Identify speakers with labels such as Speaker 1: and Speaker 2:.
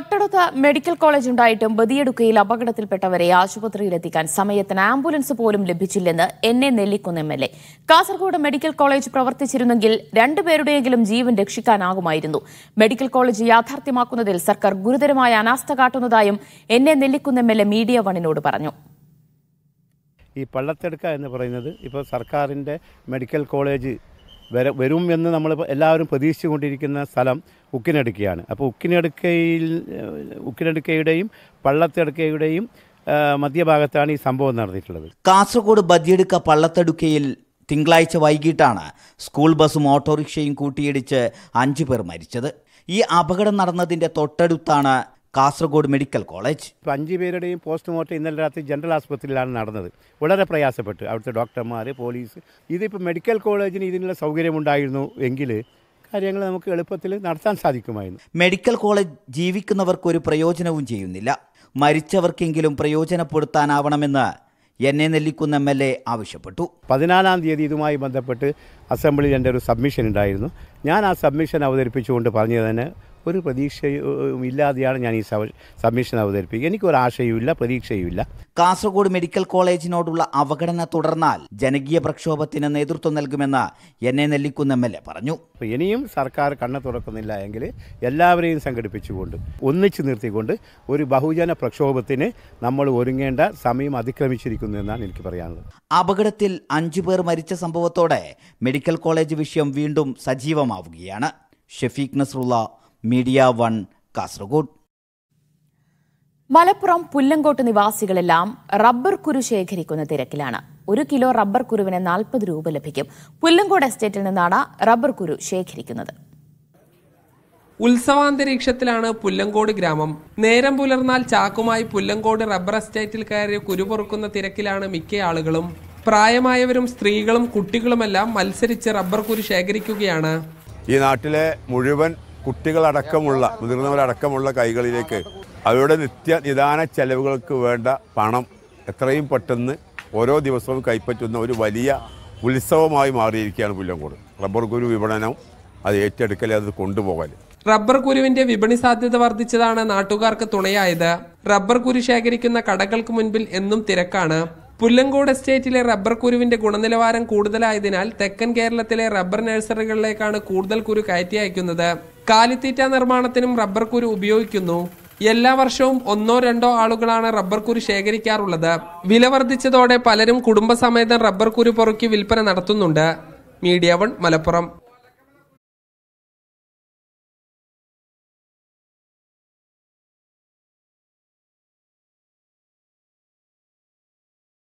Speaker 1: തൊട്ടടുത്ത medical college ഉണ്ടായിട്ടും ബദിയടുക്കയിൽ അപകടത്തിൽപ്പെട്ടവരെ ആശുപത്രിയിലെത്തിക്കാൻ സമയത്തിന് ആംബുലൻസ് പോലും ലഭിച്ചില്ലെന്ന് N A Nellikkunnu M L A Kasaragod medical college പ്രവർത്തിച്ചിരുന്നെങ്കിൽ രണ്ടുപേരുടെയെങ്കിലും ജീവൻ രക്ഷിക്കാനാകുമായിരുന്നു മെഡിക്കൽ കോളേജ് യാഥാർത്ഥ്യമാക്കുന്നതിൽ സർക്കാർ ഗുരുതരമായ അനാസ്ഥ കാട്ടുന്നതായും N A Nellikkunnu M L A media വണിനോട് പറഞ്ഞു
Speaker 2: ഈ പള്ളത്തെടുക്ക എന്ന് പറയുന്നത് ഇപ്പോൾ സർക്കാരിൻ്റെ മെഡിക്കൽ കോളേജ് വരും എന്ന് നമ്മൾ എല്ലാവരും പ്രതീക്ഷിച്ചുകൊണ്ടിരിക്കുന്ന സ്ഥലം ഉക്കിനടുക്കയാണ് അപ്പോൾ ഉക്കിനടുക്കയിൽ ഉക്കിനടുക്കയുടെയും പള്ളത്തടുക്കയുടെയും മധ്യഭാഗത്താണ് ഈ സംഭവം നടന്നിട്ടുള്ളത്
Speaker 3: കാസർഗോഡ് ബദിയടുക്ക പള്ളത്തടുക്കയിൽ തിങ്കളാഴ്ച വൈകിട്ടാണ് സ്കൂൾ ബസ്സും ഓട്ടോറിക്ഷയും കൂട്ടിയിടിച്ച് അഞ്ചു പേർ മരിച്ചത് ഈ അപകടം നടന്നതിൻ്റെ തൊട്ടടുത്താണ് കാസർഗോഡ് മെഡിക്കൽ കോളേജ് അഞ്ചു അഞ്ച് പേരുടെയും പോസ്റ്റ്മോർട്ടം ഇന്നലെ രാത്രി ജനറൽ ആസ്പത്രിയിലാണ്
Speaker 2: നടന്നത് വളരെ പ്രയാസപ്പെട്ടു അവിടുത്തെ ഡോക്ടർമാർ പോലീസ് ഇതിപ്പോൾ മെഡിക്കൽ കോളേജിന് ഇതിനുള്ള സൗകര്യമുണ്ടായിരുന്നു
Speaker 3: എങ്കിൽ കാര്യങ്ങൾ നമുക്ക് എളുപ്പത്തിൽ നടത്താൻ സാധിക്കുമായിരുന്നു മെഡിക്കൽ കോളേജ് ജീവിക്കുന്നവർക്ക് ഒരു പ്രയോജനവും ചെയ്യുന്നില്ല മരിച്ചവർക്കെങ്കിലും പ്രയോജനപ്പെടുത്താനാവണമെന്ന് N A Nellikkunnu M L A ആവശ്യപ്പെട്ടു പതിനാലാം തീയതി ഇതുമായി ബന്ധപ്പെട്ട് അസംബ്ലിയിൽ എൻ്റെ ഒരു
Speaker 2: സബ്മിഷൻ ഉണ്ടായിരുന്നു ഞാൻ ആ സബ്മിഷൻ അവതരിപ്പിച്ചുകൊണ്ട് പറഞ്ഞത് തന്നെ ഒരു പ്രതീക്ഷയും
Speaker 3: ഇല്ലാതെയാണ് ഞാൻ ഈ സബ്മിഷൻ അവതരിപ്പിക്കുക എനിക്കൊരാശയുമില്ല പ്രതീക്ഷയുമില്ല കാസർഗോഡ് മെഡിക്കൽ കോളേജിനോടുള്ള അവഗണന തുടർന്നാൽ ജനകീയ പ്രക്ഷോഭത്തിന് നേതൃത്വം നൽകുമെന്ന് എന്നെ നെല്ലിക്കുന്ന എം എൽ എ പറഞ്ഞു ഇനിയും സർക്കാർ കണ്ണു തുറക്കുന്നില്ല എങ്കിൽ എല്ലാവരെയും സംഘടിപ്പിച്ചുകൊണ്ട്
Speaker 2: ഒന്നിച്ചു നിർത്തിക്കൊണ്ട് ഒരു ബഹുജന പ്രക്ഷോഭത്തിന് നമ്മൾ ഒരുങ്ങേണ്ട സമയം അതിക്രമിച്ചിരിക്കുന്നു
Speaker 3: എന്നാണ് എനിക്ക് പറയാനുള്ളത് അപകടത്തിൽ അഞ്ചു പേർ മരിച്ച സംഭവത്തോടെ മെഡിക്കൽ കോളേജ് വിഷയം വീണ്ടും സജീവമാവുകയാണ് ഷെഫീഖ് നസ്രുള്ള മീഡിയ വൺ കാസർഗോഡ്
Speaker 1: മലപ്പുറം പുല്ലങ്കോട്ട് നിവാസികളെല്ലാം റബ്ബർ കുരു ശേഖരിക്കുന്ന തിരക്കിലാണ് ഒരു കിലോ റബ്ബർ കുരുവിന് നാൽപ്പത് രൂപ ലഭിക്കും പുല്ലങ്കോട് എസ്റ്റേറ്റിൽ നിന്നാണ് റബ്ബർ കുരു ശേഖരിക്കുന്നത്
Speaker 4: ഉത്സവാന്തരീക്ഷത്തിലാണ് പുല്ലങ്കോട് ഗ്രാമം നേരം പുലർന്നാൽ ചാക്കുമായി പുല്ലങ്കോട് റബ്ബർ എസ്റ്റേറ്റിൽ കയറി കുരുപൊറുക്കുന്ന തിരക്കിലാണ് മിക്ക ആളുകളും പ്രായമായവരും സ്ത്രീകളും കുട്ടികളുമെല്ലാം മത്സരിച്ച് റബ്ബർ കുരു ശേഖരിക്കുകയാണ്
Speaker 5: ഈ നാട്ടിലെ മുഴുവൻ കുട്ടികളടക്കമുള്ള മുതിർന്നവരടക്കമുള്ള കൈകളിലേക്ക് അവരുടെ നിത്യ നിദാന ചെലവുകൾക്ക് വേണ്ട പണം എത്രയും പെട്ടെന്ന് ഓരോ ദിവസവും കൈപ്പറ്റുന്ന ഒരു വലിയ ഉത്സവമായി മാറിയിരിക്കുകയാണ് പുല്ലങ്കോട് റബ്ബർ കുരു വിപണനം അത് ഏറ്റെടുക്കൽ അത് കൊണ്ടുപോകൽ
Speaker 4: റബ്ബർ കുരുവിന്റെ വിപണി സാധ്യത വർദ്ധിച്ചതാണ് നാട്ടുകാർക്ക് തുണയായത് റബ്ബർ കുരു ശേഖരിക്കുന്ന കടകൾക്ക് മുൻപിൽ എന്നും തിരക്കാണ് പുല്ലങ്കോട് എസ്റ്റേറ്റിലെ റബ്ബർ കുരുവിന്റെ ഗുണനിലവാരം കൂടുതലായതിനാൽ തെക്കൻ കേരളത്തിലെ റബ്ബർ നഴ്സറികളിലേക്കാണ് കൂടുതൽ കുരു കയറ്റി അയക്കുന്നത് കാലിത്തീറ്റ നിർമ്മാണത്തിനും റബ്ബർ കുരു ഉപയോഗിക്കുന്നു എല്ലാ വർഷവും ഒന്നോ രണ്ടോ ആളുകളാണ് റബ്ബർ കുരു ശേഖരിക്കാറുള്ളത് വില വർദ്ധിച്ചതോടെ പലരും കുടുംബസമേതം റബ്ബർ കുരു പൊറുക്കി വിൽപ്പന നടത്തുന്നുണ്ട് മീഡിയ വൺ മലപ്പുറം